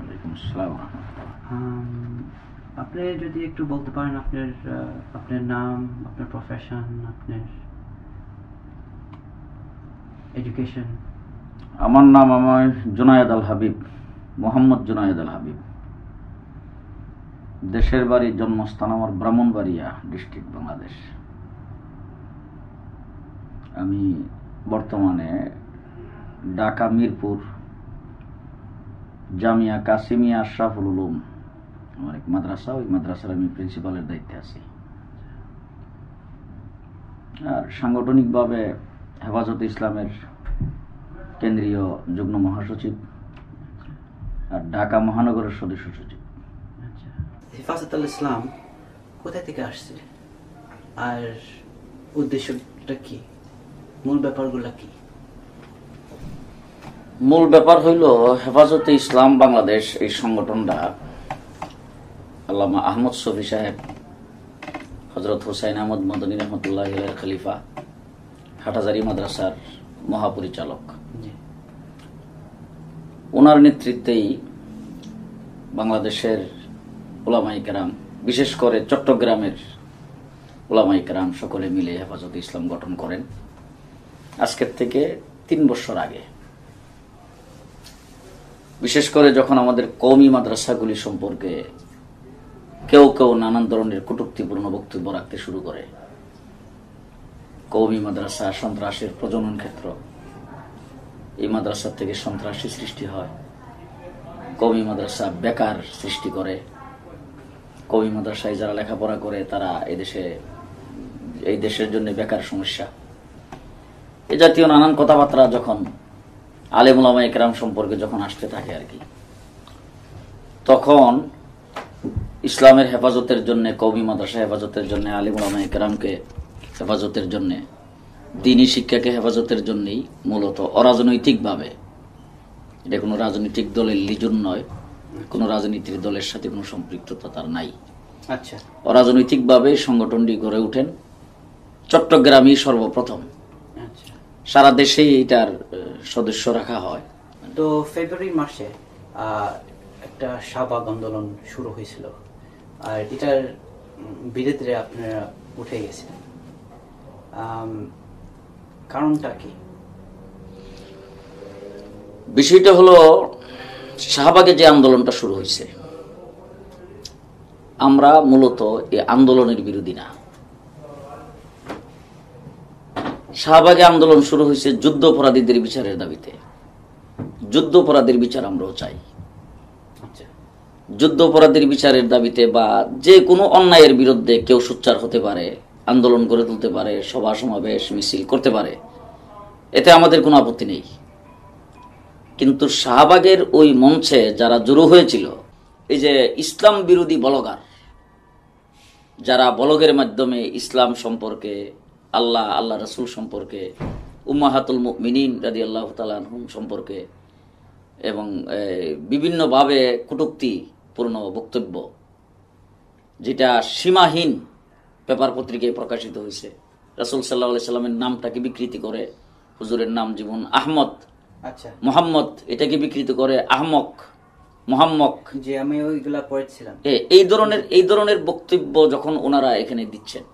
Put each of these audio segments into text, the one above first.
আলাইকুম আসসালাম আপনি যদি একটু বলতে পারেন আপনার আপনার নাম আপনার প্রফেশন আপনার এডুকেশন আমার নাম আমার জুনায়দ আল হাবিব মোহাম্মদ জুনায়দ আল হাবিব দেশের বাড়ির জন্মস্থান আমার ব্রাহ্মণবাড়িয়া ডিস্ট্রিক্ট বাংলাদেশ আমি বর্তমানে ঢাকা মিরপুর জামিয়া কাসিমিয়া আশরাফুল উলুম আমার এক মাদ্রাসা ওই মাদ্রাসার আমি প্রিন্সিপালের দায়িত্বে আছি আর সাংগঠনিকভাবে হেফাজত ইসলামের কেন্দ্রীয় যুগ্ম মহাসচিব আর ঢাকা মহানগরের সদস্য সচিব আল আচ্ছা। ইসলাম কোথা থেকে আসছে আর উদ্দেশ্যটা কি মূল ব্যাপারগুলো কী মূল ব্যাপার হইল হেফাজতে ইসলাম বাংলাদেশ এই সংগঠনটা আল্লামা আহমদ শফি সাহেব হজরত হুসাইন আহমদ মদনী রহমতুল্লাহ খলিফা হাটাজারি মাদ্রাসার মহাপরিচালক ওনার নেতৃত্বেই বাংলাদেশের ওলামাইকেরাম বিশেষ করে চট্টগ্রামের ওলামাইকেরাম সকলে মিলে হেফাজতে ইসলাম গঠন করেন আজকের থেকে তিন বছর আগে বিশেষ করে যখন আমাদের কৌমি মাদ্রাসাগুলি সম্পর্কে কেউ কেউ নানান ধরনের কটুক্তিপূর্ণ বক্তব্য রাখতে শুরু করে কৌমি মাদ্রাসা সন্ত্রাসের প্রজনন ক্ষেত্র এই মাদ্রাসা থেকে সন্ত্রাসী সৃষ্টি হয় কৌমি মাদ্রাসা বেকার সৃষ্টি করে কৌমি মাদ্রাসায় যারা লেখাপড়া করে তারা এদেশে এই দেশের জন্য বেকার সমস্যা এ জাতীয় নানান কথাবার্তা যখন আলেমুলামা একরাম সম্পর্কে যখন আসতে থাকে আর কি তখন ইসলামের হেফাজতের জন্য কৌমি মাদ্রাসা হেফাজতের জন্য আলিমুলামা একরামকে হেফাজতের জন্যে দিনী শিক্ষাকে হেফাজতের জন্যই মূলত অরাজনৈতিকভাবে এটা কোনো রাজনৈতিক দলের লিজন নয় কোনো রাজনীতির দলের সাথে কোনো সম্পৃক্ততা তার নাই আচ্ছা অরাজনৈতিকভাবে সংগঠনটি গড়ে ওঠেন চট্টগ্রামই সর্বপ্রথম সারা দেশে এটার সদস্য রাখা হয় তো ফেব্রুয়ারি মাসে একটা শাহবাগ আন্দোলন শুরু হয়েছিল আর এটার বিরুদ্ধে আপনারা উঠে গেছে কারণটা কি বিষয়টা হলো শাহবাগে যে আন্দোলনটা শুরু হয়েছে আমরা মূলত এই আন্দোলনের বিরোধী না শাহবাগে আন্দোলন শুরু হয়েছে যুদ্ধ অপরাধীদের বিচারের দাবিতে যুদ্ধ অপরাধীর বিচার আমরাও চাই আচ্ছা। যুদ্ধ অপরাধীর বিচারের দাবিতে বা যে কোনো অন্যায়ের বিরুদ্ধে কেউ সোচ্চার হতে পারে আন্দোলন গড়ে তুলতে পারে সভা সমাবেশ মিছিল করতে পারে এতে আমাদের কোনো আপত্তি নেই কিন্তু শাহবাগের ওই মঞ্চে যারা জড়ো হয়েছিল এই যে ইসলাম বিরোধী বলগার যারা বলগের মাধ্যমে ইসলাম সম্পর্কে আল্লাহ আল্লাহ রসুল সম্পর্কে উম্মাহাতুল মিনীন রাজি আল্লাহ তালাহম সম্পর্কে এবং বিভিন্নভাবে কটুক্তিপূর্ণ বক্তব্য যেটা সীমাহীন পেপার পত্রিকায় প্রকাশিত হয়েছে রাসুল সাল্লা সাল্লামের নামটাকে বিকৃতি করে হুজুরের নাম জীবন আহমদ আচ্ছা মোহাম্মদ এটাকে বিকৃত করে আহমক মোহাম্মক যে আমি ওইগুলা পড়েছিলাম এই ধরনের এই ধরনের বক্তব্য যখন ওনারা এখানে দিচ্ছেন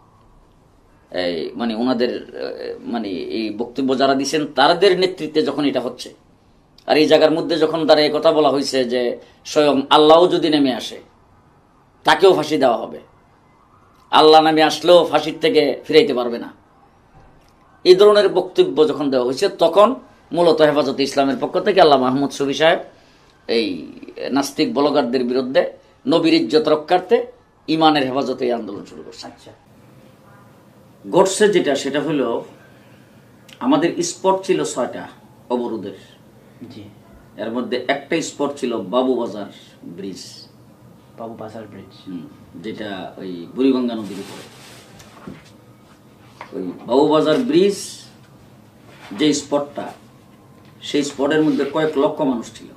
মানে ওনাদের মানে এই বক্তব্য যারা দিচ্ছেন তাদের নেতৃত্বে যখন এটা হচ্ছে আর এই জায়গার মধ্যে যখন তারা এই কথা বলা হয়েছে যে স্বয়ং আল্লাহও যদি নেমে আসে তাকেও ফাঁসি দেওয়া হবে আল্লাহ নামে আসলেও ফাঁসির থেকে ফিরাইতে পারবে না এই ধরনের বক্তব্য যখন দেওয়া হয়েছে তখন মূলত হেফাজতে ইসলামের পক্ষ থেকে আল্লাহ মাহমুদ সবি সাহেব এই নাস্তিক বলগারদের বিরুদ্ধে নবীর ইজ্জত রক্ষার্থে ইমানের হেফাজতে এই আন্দোলন শুরু করছে আচ্ছা গডসে যেটা সেটা হলো আমাদের স্পট ছিল ছয়টা অবরোধের এর মধ্যে একটা স্পট ছিল বাবু বাজার ব্রিজ বাবু বাজার ব্রিজ যেটা ওই বুড়িগঙ্গা নদীর উপরে ওই বাবু বাজার ব্রিজ যে স্পটটা সেই স্পটের মধ্যে কয়েক লক্ষ মানুষ ছিল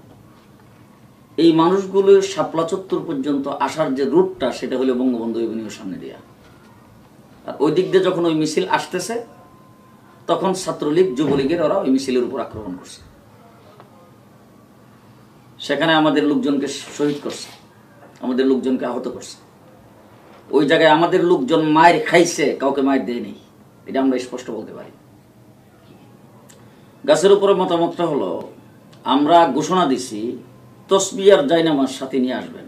এই মানুষগুলো শাপলা চত্বর পর্যন্ত আসার যে রুটটা সেটা হলো বঙ্গবন্ধু এভিনিউর সামনে দেওয়া ওই দিক দিয়ে যখন ওই মিছিল আসতেছে তখন ছাত্রলীগ যুবলীগের ওরা ওই মিছিলের উপর আক্রমণ করছে সেখানে আমাদের লোকজনকে শহীদ করছে আমাদের লোকজনকে আহত করছে ওই জায়গায় আমাদের লোকজন মায়ের খাইছে কাউকে মায়ের দেয়নি এটা আমরা স্পষ্ট বলতে পারি গাছের উপরে মতামতটা হলো আমরা ঘোষণা দিছি তসবি আর জাইনামার সাথে নিয়ে আসবেন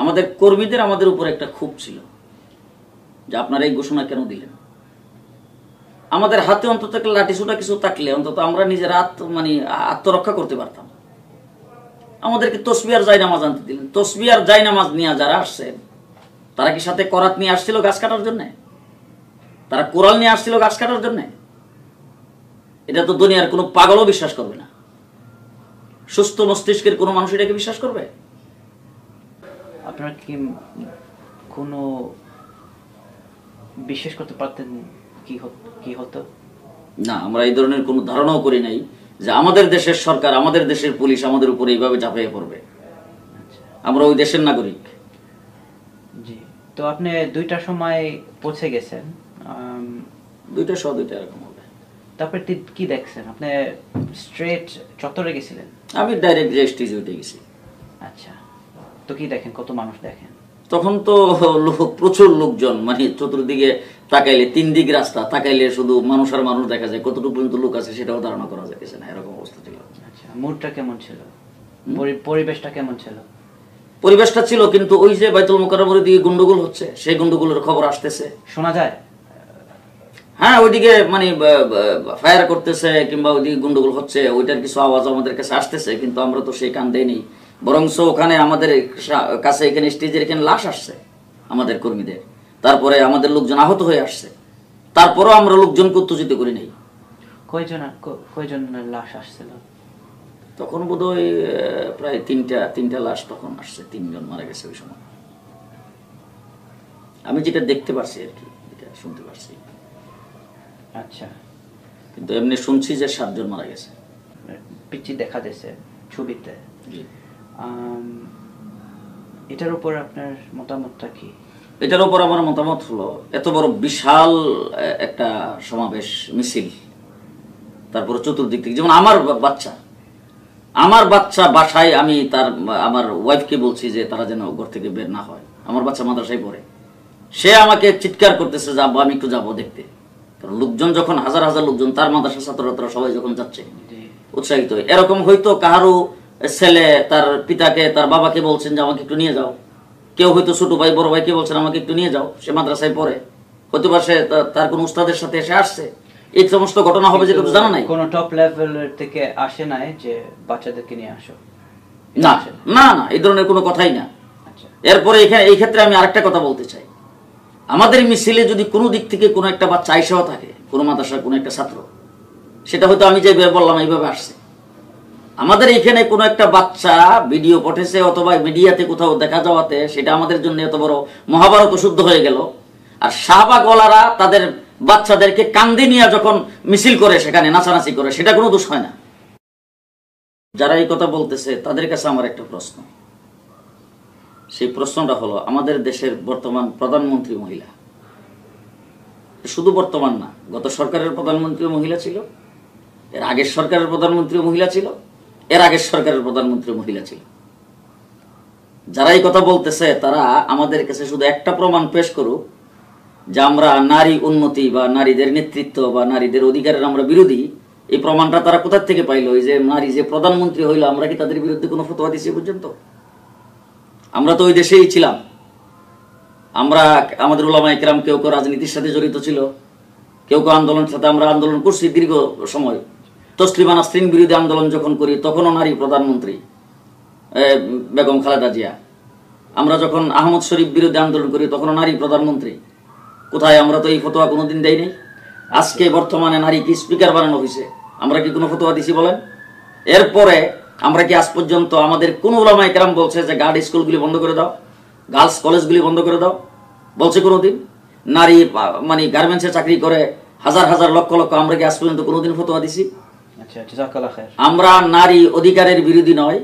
আমাদের কর্মীদের আমাদের উপর একটা ক্ষোভ ছিল যে আপনারা এই ঘোষণা কেন দিলেন আমাদের হাতে অন্তত লাঠিসুটা কিছু থাকলে অন্তত আমরা নিজের আত্ম মানে আত্মরক্ষা করতে পারতাম আমাদেরকে তসবিয়ার জাই নামাজ আনতে দিলেন তসবিয়ার জাই নামাজ নিয়ে যারা আসছেন তারা কি সাথে করাত নিয়ে আসছিল গাছ কাটার জন্য তারা কোরাল নিয়ে আসছিল গাছ কাটার জন্য এটা তো দুনিয়ার কোনো পাগলও বিশ্বাস করবে না সুস্থ মস্তিষ্কের কোনো মানুষ এটাকে বিশ্বাস করবে আপনার কি কোনো বিশ্বাস করতে পারতেন কি কি হতো না আমরা এই ধরনের কোনো ধারণাও করি নাই যে আমাদের দেশের সরকার আমাদের দেশের পুলিশ আমাদের উপরে এইভাবে ঝাঁপিয়ে পড়বে আচ্ছা। আমরা ওই দেশের নাগরিক জি তো আপনি দুইটা সময় পৌঁছে গেছেন দুইটা সহ দুইটা এরকম হবে তারপরে কি দেখছেন আপনি স্ট্রেট চত্বরে গেছিলেন আমি ডাইরেক্ট রেস্টিজিউটে গেছি আচ্ছা তো কি দেখেন কত মানুষ দেখেন তখন তো প্রচুর লোকজন মানে চতুর্দিকে তাকাইলে তিন দিক রাস্তা তাকাইলে শুধু মানুষ আর মানুষ দেখা যায় কতটুকু পর্যন্ত লোক আছে সেটাও ধারণা করা যাচ্ছে না এরকম অবস্থা ছিল আচ্ছা, মুডটা কেমন ছিল পরিবেশটা কেমন ছিল পরিবেশটা ছিল কিন্তু ওই যে বাইতুল মোকারমের দিকে গন্ডগোল হচ্ছে সেই গন্ডগোলের খবর আসতেছে শোনা যায় হ্যাঁ ওইদিকে মানে ফায়ার করতেছে কিংবা ওইদিকে গন্ডগোল হচ্ছে ওইটার কিছু আওয়াজ আমাদের কাছে আসতেছে কিন্তু আমরা তো সেই কান দেয়নি বরংস ওখানে আমাদের কাছে এখানে স্টেজের এখানে লাশ আসছে আমাদের কর্মীদের তারপরে আমাদের লোকজন আহত হয়ে আসছে তারপরও আমরা লোকজনকে উত্তেজিত করি নাই তখন বোধ প্রায় তিনটা তিনটা লাশ তখন আসছে তিনজন মারা গেছে ওই সময় আমি যেটা দেখতে পারছি আর কি যেটা শুনতে পারছি আচ্ছা কিন্তু এমনি শুনছি যে সাতজন মারা গেছে পিচি দেখা যাচ্ছে ছবিতে জি এটার উপর আপনার মতামতটা কি এটার উপর আমার মতামত হলো এত বড় বিশাল একটা সমাবেশ মিছিল তারপর চতুর্দিক থেকে যেমন আমার বাচ্চা আমার বাচ্চা বাসায় আমি তার আমার ওয়াইফকে বলছি যে তারা যেন ঘর থেকে বের না হয় আমার বাচ্চা মাদ্রাসায় পড়ে সে আমাকে চিৎকার করতেছে যাবো আমি একটু যাবো দেখতে কারণ লোকজন যখন হাজার হাজার লোকজন তার মাদ্রাসা ছাত্র ছাত্ররা সবাই যখন যাচ্ছে উৎসাহিত এরকম হয়তো কারো ছেলে তার পিতাকে তার বাবাকে বলছেন যে আমাকে একটু নিয়ে যাও কেউ হয়তো ছোট ভাই বড় ভাইকে বলছেন আমাকে একটু নিয়ে যাও সে মাদ্রাসায় পড়ে হয়তো বা সে তার কোন উস্তাদের সাথে এসে আসছে এই সমস্ত ঘটনা হবে যেটা জানা নাই কোন টপ লেভেল থেকে আসে নাই যে বাচ্চাদেরকে নিয়ে আসো না না না এই ধরনের কোনো কথাই না আচ্ছা। এরপরে এখানে এই ক্ষেত্রে আমি আরেকটা কথা বলতে চাই আমাদের মিছিলে যদি কোনো দিক থেকে কোনো একটা বাচ্চা আইসাও থাকে কোনো মাদ্রাসার কোনো একটা ছাত্র সেটা হয়তো আমি যেভাবে বললাম এইভাবে আসছে আমাদের এখানে কোনো একটা বাচ্চা ভিডিও পঠেছে অথবা মিডিয়াতে কোথাও দেখা যাওয়াতে সেটা আমাদের জন্য এত বড় মহাভারত শুদ্ধ হয়ে গেল আর শাহবাগ ওলারা তাদের বাচ্চাদেরকে কান্দি নিয়ে যখন মিছিল করে সেখানে নাচানাচি করে সেটা কোনো দোষ হয় না যারা এই কথা বলতেছে তাদের কাছে আমার একটা প্রশ্ন সেই প্রশ্নটা হলো আমাদের দেশের বর্তমান প্রধানমন্ত্রী মহিলা শুধু বর্তমান না গত সরকারের প্রধানমন্ত্রী মহিলা ছিল এর আগের সরকারের প্রধানমন্ত্রী মহিলা ছিল এর আগের সরকারের প্রধানমন্ত্রী মহিলা ছিল যারা এই কথা বলতেছে তারা আমাদের কাছে শুধু একটা প্রমাণ পেশ করুক যে আমরা নারী উন্নতি বা নারীদের নেতৃত্ব বা নারীদের অধিকারের আমরা বিরোধী এই প্রমাণটা তারা কোথার থেকে পাইল এই যে নারী যে প্রধানমন্ত্রী হইল আমরা কি তাদের বিরুদ্ধে কোনো ফতোয়া দিয়েছি পর্যন্ত আমরা তো ওই দেশেই ছিলাম আমরা আমাদের ওলামা একরাম কেউ কেউ রাজনীতির সাথে জড়িত ছিল কেউ কেউ আন্দোলনের সাথে আমরা আন্দোলন করছি দীর্ঘ সময় তসলিমা নাসরিন বিরোধী আন্দোলন যখন করি তখনও নারী প্রধানমন্ত্রী বেগম খালেদা জিয়া আমরা যখন আহমদ শরীফ বিরোধী আন্দোলন করি তখনও নারী প্রধানমন্ত্রী কোথায় আমরা তো এই ফতোয়া কোনোদিন দেয়নি আজকে বর্তমানে নারীকে স্পিকার বানানো হয়েছে আমরা কি কোনো ফতোয়া দিছি বলেন এরপরে আমরা কি আজ পর্যন্ত আমাদের কোন ওলামায় কেরাম বলছে যে গার্ড স্কুলগুলি বন্ধ করে দাও গার্লস কলেজগুলি বন্ধ করে দাও বলছে কোনো দিন নারী মানে গার্মেন্টসে চাকরি করে হাজার হাজার লক্ষ লক্ষ আমরা কি আজ পর্যন্ত কোনোদিন ফতোয়া দিছি আমরা নারী অধিকারের বিরোধী নয়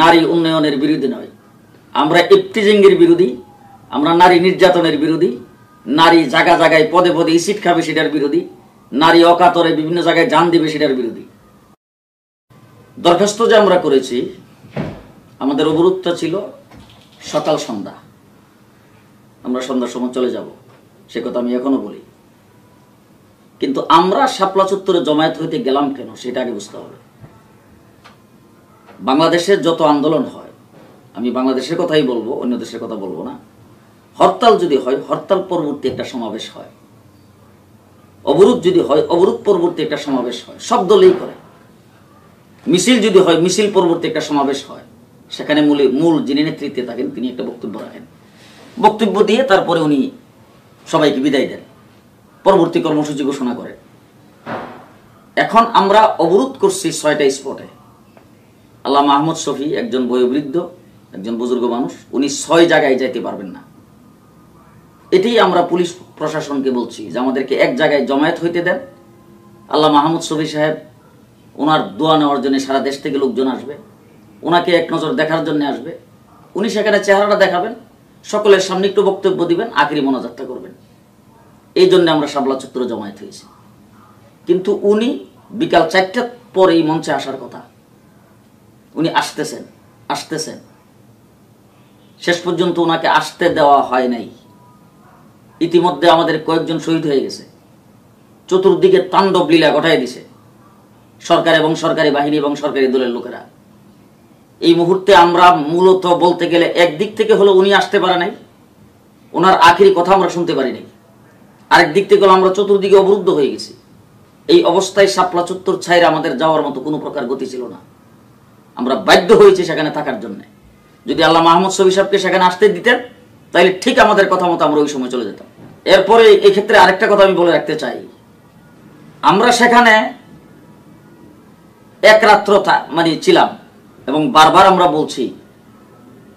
নারী উন্নয়নের বিরোধী নয় আমরা ইফতিজিঙ্গির বিরোধী আমরা নারী নির্যাতনের বিরোধী নারী জায়গা জায়গায় পদে পদে ইসিট খাবে সেটার বিরোধী নারী অকাতরে বিভিন্ন জায়গায় যান দেবে সেটার বিরোধী দরখাস্ত যে আমরা করেছি আমাদের অবরুদ্ধ ছিল সকাল সন্ধ্যা আমরা সন্ধ্যার সময় চলে যাব সে কথা আমি এখনো বলি কিন্তু আমরা শাপলা চত্বরে জমায়েত হইতে গেলাম কেন সেটা আগে বুঝতে হবে বাংলাদেশের যত আন্দোলন হয় আমি বাংলাদেশের কথাই বলবো অন্য দেশের কথা বলবো না হরতাল যদি হয় হরতাল পরবর্তী একটা সমাবেশ হয় অবরোধ যদি হয় অবরোধ পরবর্তী একটা সমাবেশ হয় সব দলেই করে মিছিল যদি হয় মিছিল পরবর্তী একটা সমাবেশ হয় সেখানে মূলে মূল যিনি নেতৃত্বে থাকেন তিনি একটা বক্তব্য রাখেন বক্তব্য দিয়ে তারপরে উনি সবাইকে বিদায় দেন পরবর্তী কর্মসূচি ঘোষণা করে এখন আমরা অবরোধ করছি ছয়টা স্পটে আল্লাহ মাহমুদ শফি একজন বয়োবৃদ্ধ একজন বুজুর্গ মানুষ উনি ছয় জায়গায় যাইতে পারবেন না এটাই আমরা পুলিশ প্রশাসনকে বলছি যে আমাদেরকে এক জায়গায় জমায়েত হইতে দেন আল্লাহ মাহমুদ শফি সাহেব ওনার দোয়া নেওয়ার জন্য সারা দেশ থেকে লোকজন আসবে ওনাকে এক নজর দেখার জন্য আসবে উনি সেখানে চেহারাটা দেখাবেন সকলের সামনে একটু বক্তব্য দিবেন আখিরি মনোযাত্রা করবেন এই জন্য আমরা সাবলা চত্বরে জমায়েত হয়েছি কিন্তু উনি বিকাল চারটার পরে এই মঞ্চে আসার কথা উনি আসতেছেন আসতেছেন শেষ পর্যন্ত ওনাকে আসতে দেওয়া হয় নাই ইতিমধ্যে আমাদের কয়েকজন শহীদ হয়ে গেছে চতুর্দিকে তাণ্ডব লীলা ঘটাই দিছে সরকার এবং সরকারি বাহিনী এবং সরকারি দলের লোকেরা এই মুহূর্তে আমরা মূলত বলতে গেলে একদিক থেকে হলো উনি আসতে পারে নাই ওনার আখিরি কথা আমরা শুনতে পারি নাই আরেক দিক থেকে আমরা চতুর্দিকে অবরুদ্ধ হয়ে গেছি এই অবস্থায় সাপলা চত্বর ছাইরা আমাদের যাওয়ার মতো কোনো প্রকার গতি ছিল না আমরা বাধ্য হয়েছি সেখানে থাকার জন্য যদি আল্লাহ মাহমুদ সবি সাহেবকে সেখানে আসতে দিতেন তাহলে ঠিক আমাদের কথা মতো আমরা ওই সময় চলে যেতাম এরপরে এই ক্ষেত্রে আরেকটা কথা আমি বলে রাখতে চাই আমরা সেখানে এক রাত্র মানে ছিলাম এবং বারবার আমরা বলছি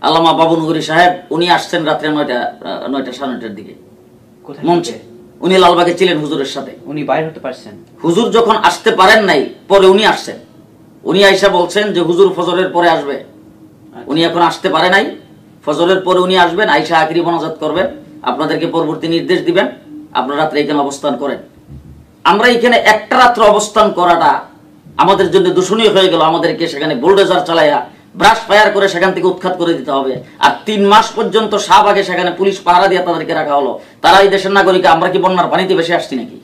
আল্লামা বাবু নগরী সাহেব উনি আসছেন রাত্রে নয়টা নয়টা সাড়ে নয়টার দিকে মঞ্চে উনি লালবাগে ছিলেন হুজুরের সাথে উনি বাইর হতে পারছেন হুজুর যখন আসতে পারেন নাই পরে উনি আসছেন উনি আইসা বলছেন যে হুজুর ফজরের পরে আসবে আচ্ছা। উনি এখন আসতে পারে নাই ফজরের পরে উনি আসবেন আইসা আকরি মনাজাত করবেন আপনাদেরকে পরবর্তী নির্দেশ দিবেন আপনার রাত্রে এখানে অবস্থান করেন আমরা এখানে একটা রাত্র অবস্থান করাটা আমাদের জন্য দূষণীয় হয়ে গেল আমাদেরকে সেখানে বুলডোজার চালাইয়া ব্রাশ ফায়ার করে সেখান থেকে উৎখাত করে দিতে হবে আর তিন মাস পর্যন্ত শাহবাগে সেখানে পুলিশ পাহারা দিয়ে তাদেরকে রাখা হলো তারা এই দেশের নাগরিক আমরা কি বন্যার পানিতে বেশি আসছি নাকি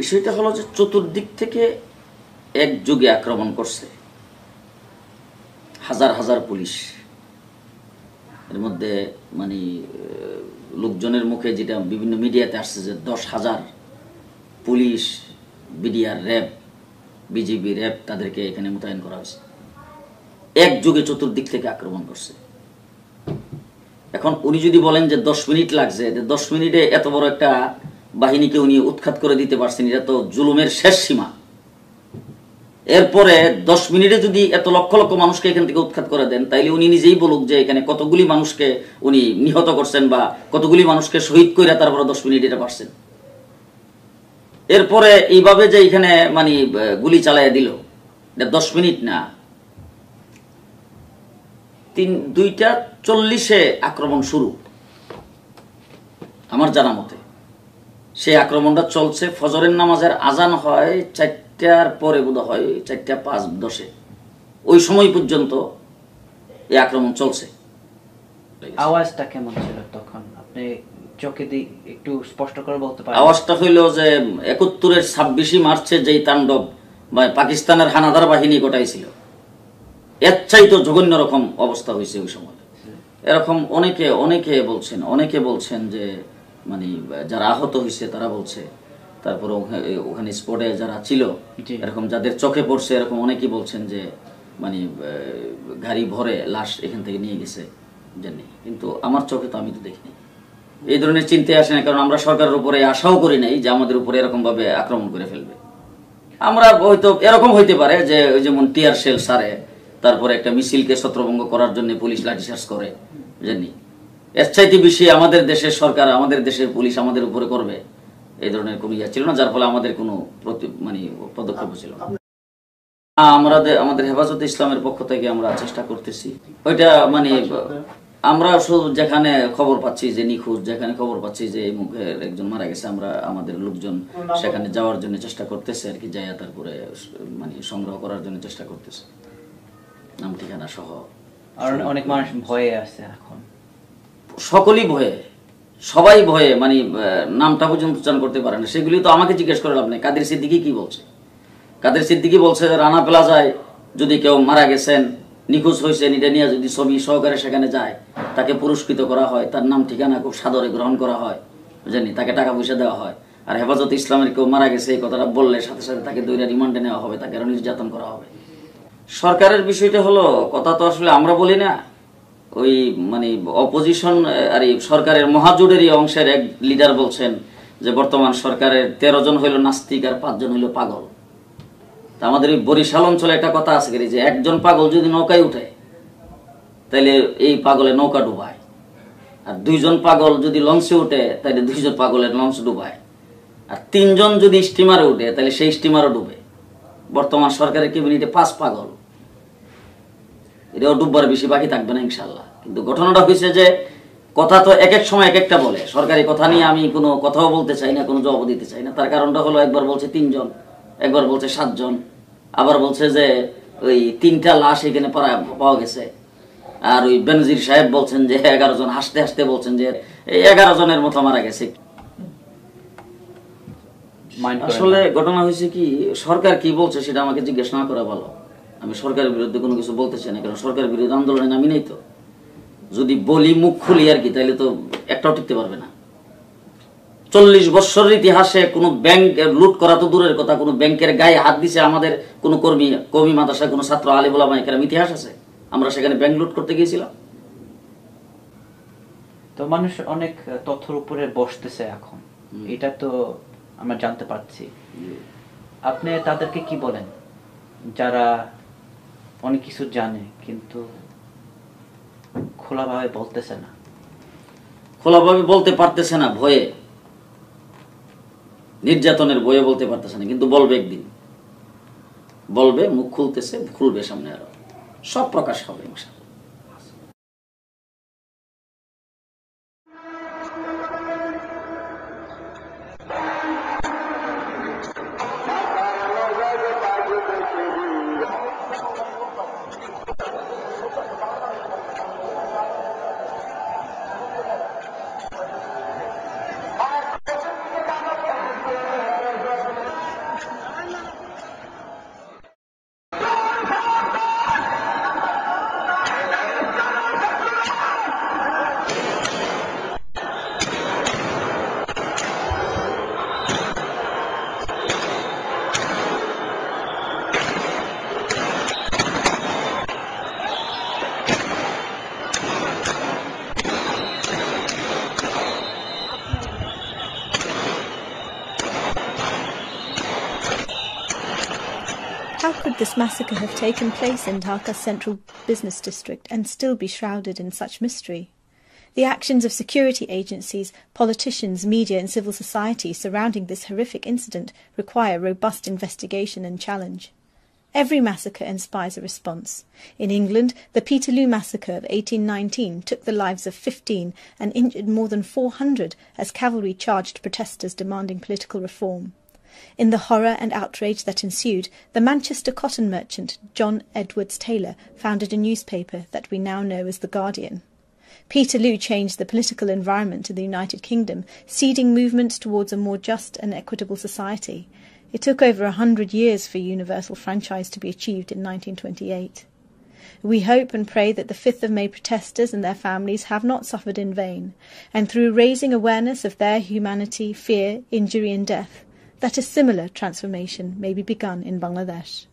বিষয়টা হলো যে চতুর্দিক থেকে এক যুগে আক্রমণ করছে হাজার হাজার পুলিশ এর মধ্যে মানে লোকজনের মুখে যেটা বিভিন্ন মিডিয়াতে আসছে যে দশ হাজার পুলিশ বিডিআর র্যাব বিজিবি র্যাব তাদেরকে এখানে মোতায়েন করা হয়েছে এক যুগে চতুর্দিক থেকে আক্রমণ করছে এখন উনি যদি বলেন যে দশ মিনিট লাগছে দশ মিনিটে এত বড় একটা বাহিনীকে উনি উৎখাত করে দিতে পারছেন এটা তো জুলুমের শেষ সীমা এরপরে দশ মিনিটে যদি এত লক্ষ লক্ষ মানুষকে এখান থেকে উৎখাত করে দেন তাইলে উনি নিজেই বলুক যে এখানে কতগুলি মানুষকে উনি নিহত করছেন বা কতগুলি মানুষকে শহীদ করে তারপরে দশ মিনিট এটা পারছেন এরপরে এইভাবে যে এখানে মানে গুলি চালাইয়া দিল দশ মিনিট না তিন দুইটা চল্লিশে আক্রমণ শুরু আমার জানা মতে সেই আক্রমণটা চলছে ফজরের নামাজের আজান হয় চারটার পরে বোধ হয় চারটা পাঁচ দশে ওই সময় পর্যন্ত এই আক্রমণ চলছে আওয়াজটা কেমন ছিল তখন আপনি চোখে একটু স্পষ্ট করে বলতে পারেন আওয়াজটা হইলো যে একাত্তরের ছাব্বিশে মার্চে যেই তাণ্ডব বা পাকিস্তানের হানাদার বাহিনী ঘটাইছিল এর তো জঘন্য রকম অবস্থা হয়েছে ওই সময় এরকম অনেকে অনেকে বলছেন অনেকে বলছেন যে মানে যারা আহত হয়েছে তারা বলছে তারপর ওখানে স্পটে যারা ছিল এরকম যাদের চোখে পড়ছে এরকম অনেকেই বলছেন যে মানে গাড়ি ভরে লাশ এখান থেকে নিয়ে গেছে জানি কিন্তু আমার চোখে তো আমি তো দেখিনি এই ধরনের চিন্তায় আসে না কারণ আমরা সরকারের উপরে আশাও করি নাই যে আমাদের উপরে এরকমভাবে আক্রমণ করে ফেলবে আমরা হয়তো এরকম হইতে পারে যে যেমন টিয়ার সেল সারে তারপরে একটা মিছিলকে ছত্রভঙ্গ করার জন্য পুলিশ লাঠিচার্জ করে জানি এর চাইতে বেশি আমাদের দেশের সরকার আমাদের দেশের পুলিশ আমাদের উপরে করবে এই ধরনের কোনো ইয়া ছিল না যার ফলে আমাদের কোনো মানে পদক্ষেপ ছিল না আমরা আমাদের হেফাজত ইসলামের পক্ষ থেকে আমরা চেষ্টা করতেছি ওইটা মানে আমরা শুধু যেখানে খবর পাচ্ছি যে নিখোঁজ যেখানে খবর পাচ্ছি যে এই মুখের একজন মারা গেছে আমরা আমাদের লোকজন সেখানে যাওয়ার জন্য চেষ্টা করতেছে আর কি যাইয়া তারপরে মানে সংগ্রহ করার জন্য চেষ্টা করতেছে নাম ঠিকানা সহ অনেক মানুষ ভয়ে আছে এখন সকলেই ভয়ে সবাই ভয়ে মানে নামটা পর্যন্ত উচ্চারণ করতে পারে না সেগুলি তো আমাকে জিজ্ঞেস করে লাভ নেই কাদের সিদ্দিকি কি বলছে কাদের সিদ্দিকি বলছে রানা প্লাজায় যদি কেউ মারা গেছেন নিখোঁজ হয়েছেন এটা নিয়ে যদি ছবি সহকারে সেখানে যায় তাকে পুরস্কৃত করা হয় তার নাম ঠিকানা খুব সাদরে গ্রহণ করা হয় বুঝলেনি তাকে টাকা পয়সা দেওয়া হয় আর হেফাজত ইসলামের কেউ মারা গেছে এই কথাটা বললে সাথে সাথে তাকে দৈরা রিমান্ডে নেওয়া হবে তাকে নির্যাতন করা হবে সরকারের বিষয়টা হলো কথা তো আসলে আমরা বলি না ওই মানে অপোজিশন আর সরকারের মহাজোটেরই অংশের এক লিডার বলছেন যে বর্তমান সরকারের তেরো জন হইল নাস্তিক আর পাঁচজন হইল পাগল তা আমাদের এই বরিশাল অঞ্চলে একটা কথা আছে যে একজন পাগল যদি নৌকায় উঠে তাহলে এই পাগলে নৌকা ডুবায় আর দুইজন পাগল যদি লঞ্চে উঠে তাহলে দুইজন পাগলের লঞ্চ ডুবায় আর তিনজন যদি স্টিমারে উঠে তাহলে সেই স্টিমারও ডুবে বর্তমান সরকারের ক্যাবিনেটে পাঁচ পাগল এটাও ডুববার বেশি বাকি থাকবে না ইনশাল্লাহ কিন্তু ঘটনাটা হয়েছে যে কথা তো এক এক সময় এক একটা বলে সরকারি কথা নিয়ে আমি কোনো কথাও বলতে চাই না কোনো জবাব দিতে চাই না তার কারণটা হলো একবার বলছে তিনজন একবার বলছে সাতজন আবার বলছে যে ওই তিনটা লাশ এখানে পাওয়া গেছে আর ওই বেনজির সাহেব বলছেন যে এগারো জন হাসতে হাসতে বলছেন যে এগারো জনের মতো মারা গেছে আসলে ঘটনা হয়েছে কি সরকার কি বলছে সেটা আমাকে জিজ্ঞেস না করা বলো আমি সরকারের বিরুদ্ধে কোনো কিছু বলতে চাই না কারণ সরকারের বিরুদ্ধে আন্দোলনে নামি নেই তো যদি বলি মুখ খুলি আর কি তাহলে তো একটাও টিকতে পারবে না চল্লিশ বৎসরের ইতিহাসে কোনো ব্যাংক লুট করা তো দূরের কথা কোনো ব্যাংকের গায়ে হাত দিছে আমাদের কোনো কর্মী কর্মী মাদাসায় কোনো ছাত্র আলিবুল আমায় কেরাম ইতিহাস আছে আমরা সেখানে ব্যাংক লুট করতে গিয়েছিলাম তো মানুষ অনেক তথ্যের উপরে বসতেছে এখন এটা তো আমরা জানতে পারছি আপনি তাদেরকে কি বলেন যারা অনেক কিছু জানে কিন্তু খোলাভাবে বলতেছে না খোলাভাবে বলতে পারতেছে না ভয়ে নির্যাতনের বইয়ে বলতে পারতেছে না কিন্তু বলবে একদিন বলবে মুখ খুলতেছে খুলবে সামনে আরো সব প্রকাশ হবে মশা How could this massacre have taken place in Dhaka's central business district and still be shrouded in such mystery? The actions of security agencies, politicians, media, and civil society surrounding this horrific incident require robust investigation and challenge. Every massacre inspires a response. In England, the Peterloo Massacre of 1819 took the lives of 15 and injured more than 400 as cavalry charged protesters demanding political reform. In the horror and outrage that ensued, the Manchester cotton merchant John Edwards Taylor founded a newspaper that we now know as The Guardian. Peterloo changed the political environment in the United Kingdom, seeding movements towards a more just and equitable society. It took over a hundred years for universal franchise to be achieved in 1928. We hope and pray that the 5th of May protesters and their families have not suffered in vain, and through raising awareness of their humanity, fear, injury, and death, that a similar transformation may be begun in Bangladesh.